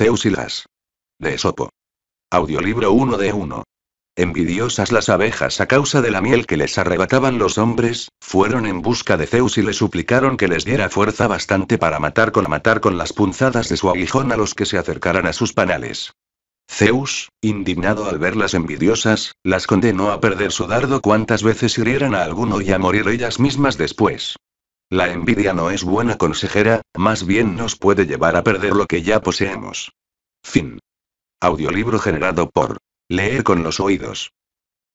Zeus y las. De Esopo. Audiolibro 1 de 1. Envidiosas las abejas a causa de la miel que les arrebataban los hombres, fueron en busca de Zeus y le suplicaron que les diera fuerza bastante para matar con matar con las punzadas de su aguijón a los que se acercaran a sus panales. Zeus, indignado al verlas envidiosas, las condenó a perder su dardo cuantas veces hirieran a alguno y a morir ellas mismas después. La envidia no es buena consejera, más bien nos puede llevar a perder lo que ya poseemos. Fin. Audiolibro generado por Leer con los oídos.